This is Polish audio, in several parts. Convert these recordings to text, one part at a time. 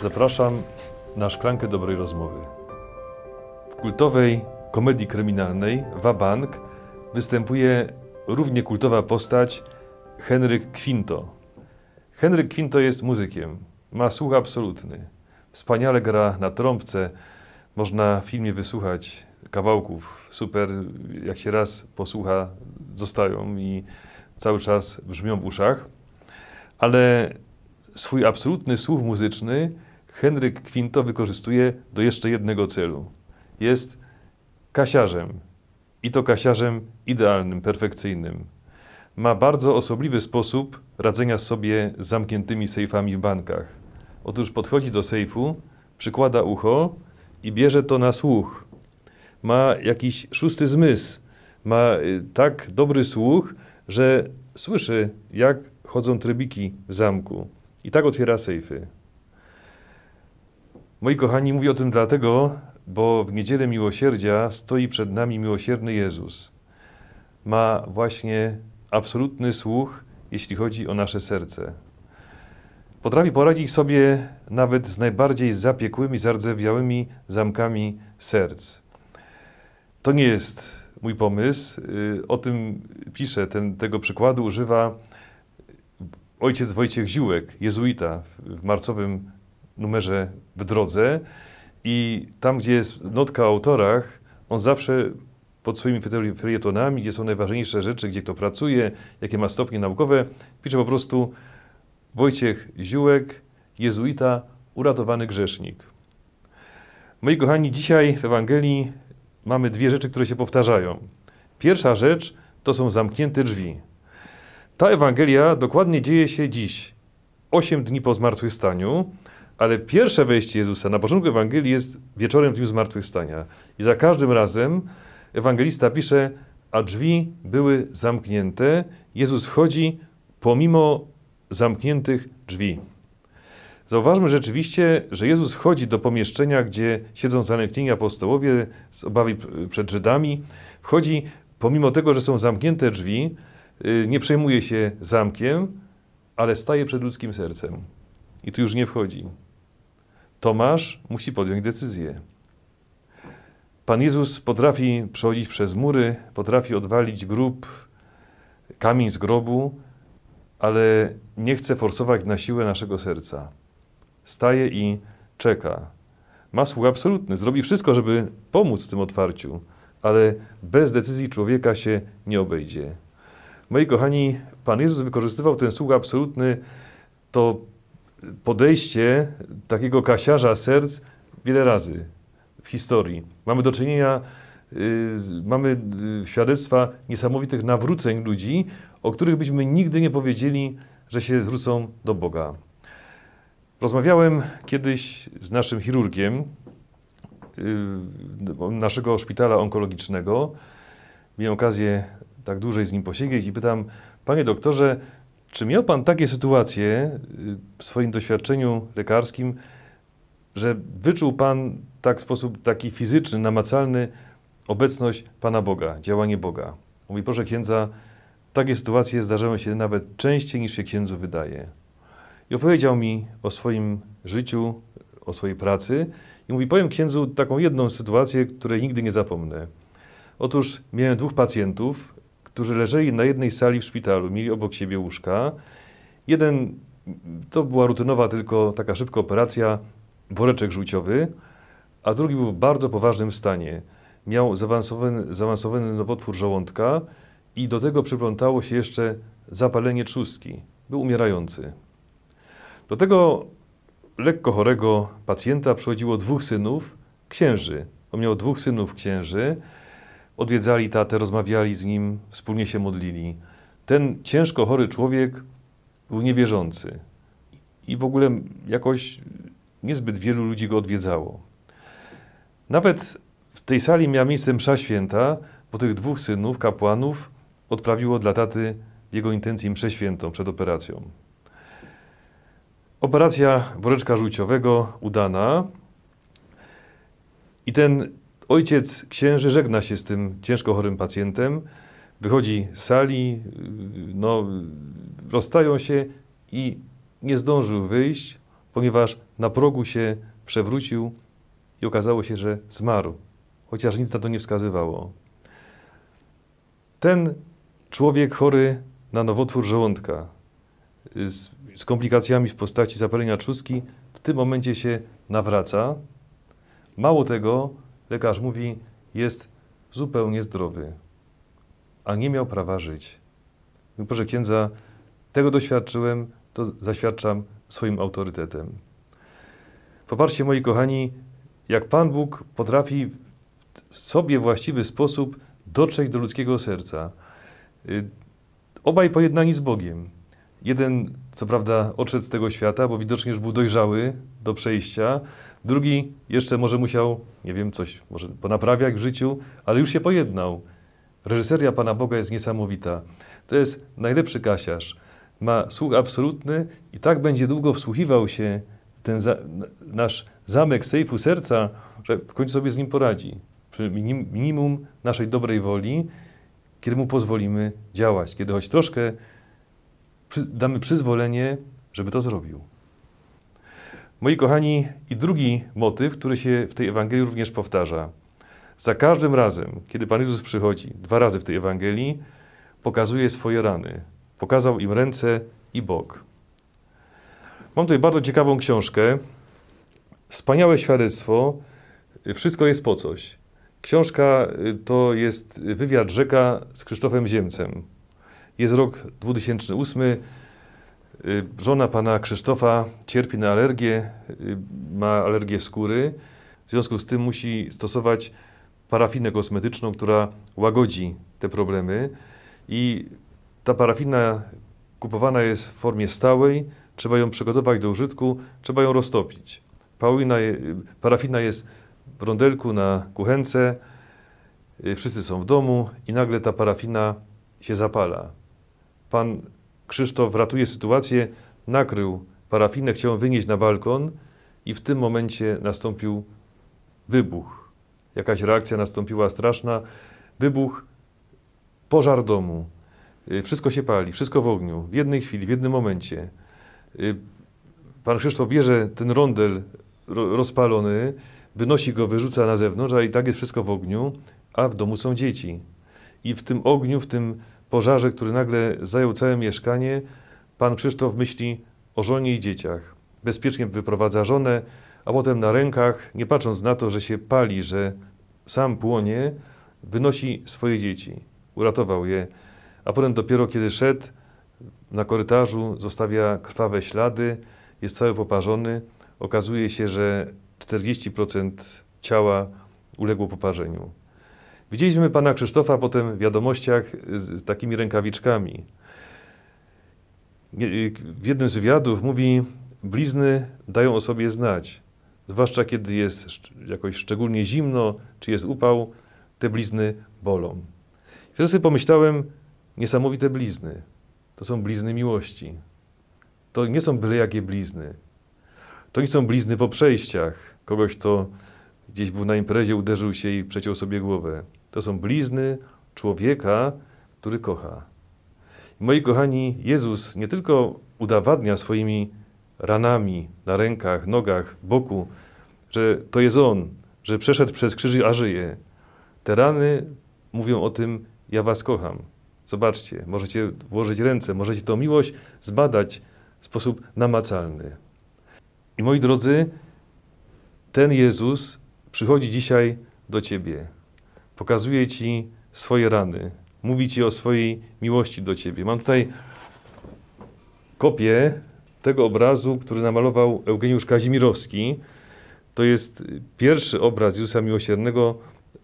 Zapraszam na szklankę dobrej rozmowy. W kultowej komedii kryminalnej Wabank występuje równie kultowa postać Henryk Quinto. Henryk Quinto jest muzykiem, ma słuch absolutny. Wspaniale gra na trąbce. Można w filmie wysłuchać kawałków. Super, jak się raz posłucha, zostają i cały czas brzmią w uszach. Ale swój absolutny słuch muzyczny Henryk Quinto wykorzystuje do jeszcze jednego celu. Jest kasiarzem. I to kasiarzem idealnym, perfekcyjnym. Ma bardzo osobliwy sposób radzenia sobie z zamkniętymi sejfami w bankach. Otóż podchodzi do sejfu, przykłada ucho i bierze to na słuch. Ma jakiś szósty zmysł. Ma y, tak dobry słuch, że słyszy, jak chodzą trybiki w zamku. I tak otwiera sejfy. Moi kochani, mówię o tym dlatego, bo w Niedzielę Miłosierdzia stoi przed nami miłosierny Jezus. Ma właśnie absolutny słuch, jeśli chodzi o nasze serce. Potrafi poradzić sobie nawet z najbardziej zapiekłymi, zardzewiałymi zamkami serc. To nie jest mój pomysł. Y, o tym pisze, ten, tego przykładu używa ojciec Wojciech Ziółek, jezuita w marcowym numerze w drodze i tam, gdzie jest notka o autorach, on zawsze pod swoimi felietonami, gdzie są najważniejsze rzeczy, gdzie kto pracuje, jakie ma stopnie naukowe, pisze po prostu Wojciech Ziółek, jezuita, uratowany grzesznik. Moi kochani, dzisiaj w Ewangelii mamy dwie rzeczy, które się powtarzają. Pierwsza rzecz to są zamknięte drzwi. Ta Ewangelia dokładnie dzieje się dziś, osiem dni po zmartwychwstaniu, ale pierwsze wejście Jezusa na początku Ewangelii jest wieczorem w dniu zmartwychwstania. I za każdym razem ewangelista pisze, a drzwi były zamknięte. Jezus wchodzi pomimo zamkniętych drzwi. Zauważmy rzeczywiście, że Jezus wchodzi do pomieszczenia, gdzie siedzą zanęknieni apostołowie z obawy przed Żydami. Wchodzi pomimo tego, że są zamknięte drzwi, y, nie przejmuje się zamkiem, ale staje przed ludzkim sercem. I tu już nie wchodzi. Tomasz musi podjąć decyzję. Pan Jezus potrafi przechodzić przez mury, potrafi odwalić grób, kamień z grobu, ale nie chce forsować na siłę naszego serca. Staje i czeka. Ma sług absolutny, zrobi wszystko, żeby pomóc w tym otwarciu, ale bez decyzji człowieka się nie obejdzie. Moi kochani, Pan Jezus wykorzystywał ten sług absolutny, to podejście takiego kasiarza serc wiele razy w historii. Mamy do czynienia, yy, mamy y, świadectwa niesamowitych nawróceń ludzi, o których byśmy nigdy nie powiedzieli, że się zwrócą do Boga. Rozmawiałem kiedyś z naszym chirurgiem yy, naszego szpitala onkologicznego. Miałem okazję tak dłużej z nim posiedzieć i pytam, panie doktorze, czy miał Pan takie sytuacje y, w swoim doświadczeniu lekarskim, że wyczuł Pan tak w sposób taki fizyczny, namacalny obecność Pana Boga, działanie Boga? Mówi, proszę księdza, takie sytuacje zdarzają się nawet częściej niż się księdzu wydaje. I opowiedział mi o swoim życiu, o swojej pracy i mówi, powiem księdzu taką jedną sytuację, której nigdy nie zapomnę. Otóż miałem dwóch pacjentów, którzy leżeli na jednej sali w szpitalu, mieli obok siebie łóżka. Jeden, to była rutynowa tylko taka szybka operacja, woreczek żółciowy, a drugi był w bardzo poważnym stanie. Miał zaawansowany, zaawansowany nowotwór żołądka i do tego przyplątało się jeszcze zapalenie trzustki. Był umierający. Do tego lekko chorego pacjenta przychodziło dwóch synów księży. On miał dwóch synów księży odwiedzali tatę, rozmawiali z nim, wspólnie się modlili. Ten ciężko chory człowiek był niewierzący i w ogóle jakoś niezbyt wielu ludzi go odwiedzało. Nawet w tej sali miała miejsce msza święta, bo tych dwóch synów, kapłanów, odprawiło dla taty w jego intencji mszę świętą przed operacją. Operacja woreczka żółciowego udana i ten Ojciec księży żegna się z tym ciężko chorym pacjentem, wychodzi z sali, no, rozstają się i nie zdążył wyjść, ponieważ na progu się przewrócił i okazało się, że zmarł, chociaż nic na to nie wskazywało. Ten człowiek chory na nowotwór żołądka z, z komplikacjami w postaci zapalenia trzustki w tym momencie się nawraca. Mało tego, Lekarz mówi, jest zupełnie zdrowy, a nie miał prawa żyć. Mówi, proszę księdza, tego doświadczyłem, to zaświadczam swoim autorytetem. Popatrzcie, moi kochani, jak Pan Bóg potrafi w sobie właściwy sposób dotrzeć do ludzkiego serca. Y, obaj pojednani z Bogiem. Jeden, co prawda, odszedł z tego świata, bo widocznie już był dojrzały do przejścia, Drugi jeszcze może musiał, nie wiem, coś może ponaprawiać w życiu, ale już się pojednał. Reżyseria Pana Boga jest niesamowita. To jest najlepszy kasiarz. Ma słuch absolutny i tak będzie długo wsłuchiwał się ten za, nasz zamek sejfu serca, że w końcu sobie z nim poradzi. Przy minimum naszej dobrej woli, kiedy mu pozwolimy działać, kiedy choć troszkę damy przyzwolenie, żeby to zrobił. Moi kochani, i drugi motyw, który się w tej Ewangelii również powtarza. Za każdym razem, kiedy Pan Jezus przychodzi, dwa razy w tej Ewangelii, pokazuje swoje rany. Pokazał im ręce i bok. Mam tutaj bardzo ciekawą książkę. Wspaniałe świadectwo. Wszystko jest po coś. Książka y, to jest wywiad rzeka z Krzysztofem Ziemcem. Jest rok 2008. Y, żona pana Krzysztofa cierpi na alergię, y, ma alergię skóry. W związku z tym musi stosować parafinę kosmetyczną, która łagodzi te problemy. I ta parafina kupowana jest w formie stałej, trzeba ją przygotować do użytku, trzeba ją roztopić. parafina jest w rondelku na kuchence, y, wszyscy są w domu i nagle ta parafina się zapala. Pan Krzysztof ratuje sytuację, nakrył parafinę, chciał wynieść na balkon i w tym momencie nastąpił wybuch. Jakaś reakcja nastąpiła straszna. Wybuch, pożar domu. Y, wszystko się pali, wszystko w ogniu, w jednej chwili, w jednym momencie. Y, pan Krzysztof bierze ten rondel rozpalony, wynosi go, wyrzuca na zewnątrz, a i tak jest wszystko w ogniu, a w domu są dzieci. I w tym ogniu, w tym pożarze, który nagle zajął całe mieszkanie, pan Krzysztof myśli o żonie i dzieciach. Bezpiecznie wyprowadza żonę, a potem na rękach, nie patrząc na to, że się pali, że sam płonie, wynosi swoje dzieci. Uratował je, a potem dopiero kiedy szedł na korytarzu, zostawia krwawe ślady, jest cały poparzony. Okazuje się, że 40% ciała uległo poparzeniu. Widzieliśmy pana Krzysztofa potem w wiadomościach z, z takimi rękawiczkami. Y, w jednym z wywiadów mówi, blizny dają o sobie znać. Zwłaszcza kiedy jest jakoś szczególnie zimno, czy jest upał, te blizny bolą. I wtedy sobie pomyślałem, niesamowite blizny. To są blizny miłości. To nie są byle jakie blizny. To nie są blizny po przejściach. Kogoś, to Gdzieś był na imprezie, uderzył się i przeciął sobie głowę. To są blizny człowieka, który kocha. Moi kochani, Jezus nie tylko udowadnia swoimi ranami na rękach, nogach, boku, że to jest On, że przeszedł przez krzyży, a żyje. Te rany mówią o tym, ja was kocham. Zobaczcie, możecie włożyć ręce, możecie tą miłość zbadać w sposób namacalny. I moi drodzy, ten Jezus przychodzi dzisiaj do Ciebie, pokazuje Ci swoje rany, mówi Ci o swojej miłości do Ciebie. Mam tutaj kopię tego obrazu, który namalował Eugeniusz Kazimirowski. To jest pierwszy obraz Jezusa Miłosiernego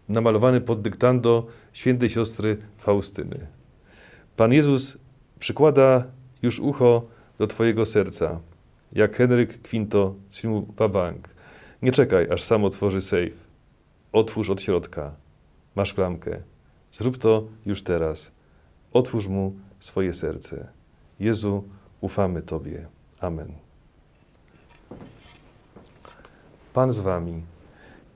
namalowany pod dyktando świętej siostry Faustyny. Pan Jezus przykłada już ucho do Twojego serca, jak Henryk Quinto z filmu Babank. Nie czekaj, aż sam otworzy safe. Otwórz od środka. Masz klamkę. Zrób to już teraz. Otwórz mu swoje serce. Jezu, ufamy Tobie. Amen. Pan z Wami.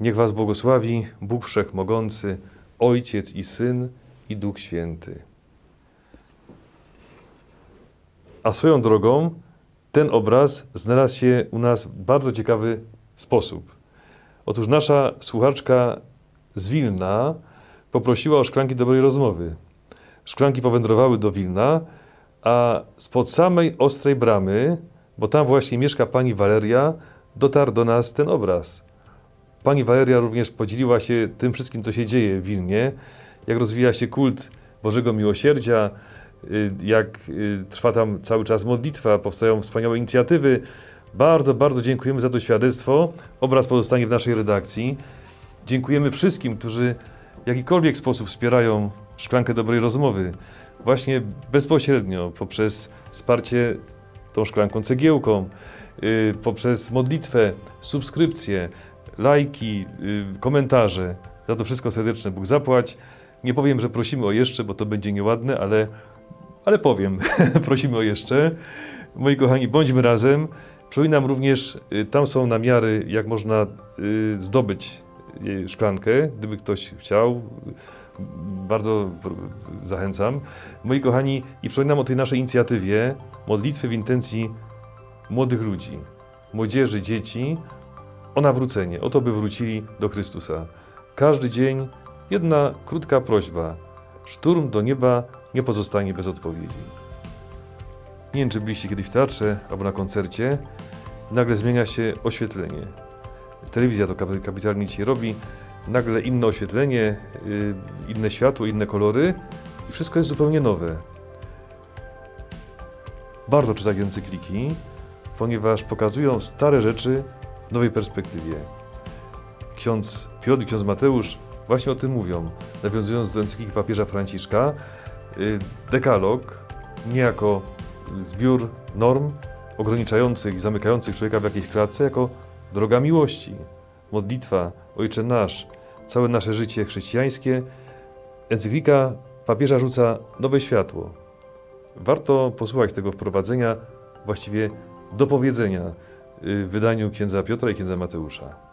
Niech Was błogosławi Bóg Wszechmogący, Ojciec i Syn i Duch Święty. A swoją drogą ten obraz znalazł się u nas bardzo ciekawy sposób. Otóż nasza słuchaczka z Wilna poprosiła o szklanki dobrej rozmowy. Szklanki powędrowały do Wilna, a spod samej ostrej bramy, bo tam właśnie mieszka pani Waleria, dotarł do nas ten obraz. Pani Waleria również podzieliła się tym wszystkim, co się dzieje w Wilnie, jak rozwija się kult Bożego Miłosierdzia, y, jak y, trwa tam cały czas modlitwa, powstają wspaniałe inicjatywy, bardzo, bardzo dziękujemy za to świadectwo. Obraz pozostanie w naszej redakcji. Dziękujemy wszystkim, którzy w jakikolwiek sposób wspierają szklankę dobrej rozmowy. Właśnie bezpośrednio poprzez wsparcie tą szklanką cegiełką, y, poprzez modlitwę, subskrypcje, lajki, y, komentarze. Za to wszystko serdecznie Bóg zapłać. Nie powiem, że prosimy o jeszcze, bo to będzie nieładne, ale, ale powiem. prosimy o jeszcze. Moi kochani, bądźmy razem. Przypominam również, y, tam są namiary, jak można y, zdobyć y, szklankę, gdyby ktoś chciał. Bardzo zachęcam. Moi kochani, i przypominam o tej naszej inicjatywie modlitwy w intencji młodych ludzi, młodzieży, dzieci o nawrócenie, o to, by wrócili do Chrystusa. Każdy dzień jedna krótka prośba. Szturm do nieba nie pozostanie bez odpowiedzi. Nie wiem, czy byliście kiedyś w teatrze albo na koncercie. Nagle zmienia się oświetlenie. Telewizja to kapitalnie dzisiaj robi. Nagle inne oświetlenie, y, inne światło, inne kolory i wszystko jest zupełnie nowe. Warto czytać encykliki, ponieważ pokazują stare rzeczy w nowej perspektywie. Ksiądz Piotr i ksiądz Mateusz właśnie o tym mówią, nawiązując do encykliki papieża Franciszka. Y, dekalog niejako zbiór norm ograniczających i zamykających człowieka w jakiejś klatce jako droga miłości, modlitwa, Ojcze Nasz, całe nasze życie chrześcijańskie, encyklika papieża rzuca nowe światło. Warto posłuchać tego wprowadzenia, właściwie powiedzenia w y, wydaniu księdza Piotra i księdza Mateusza.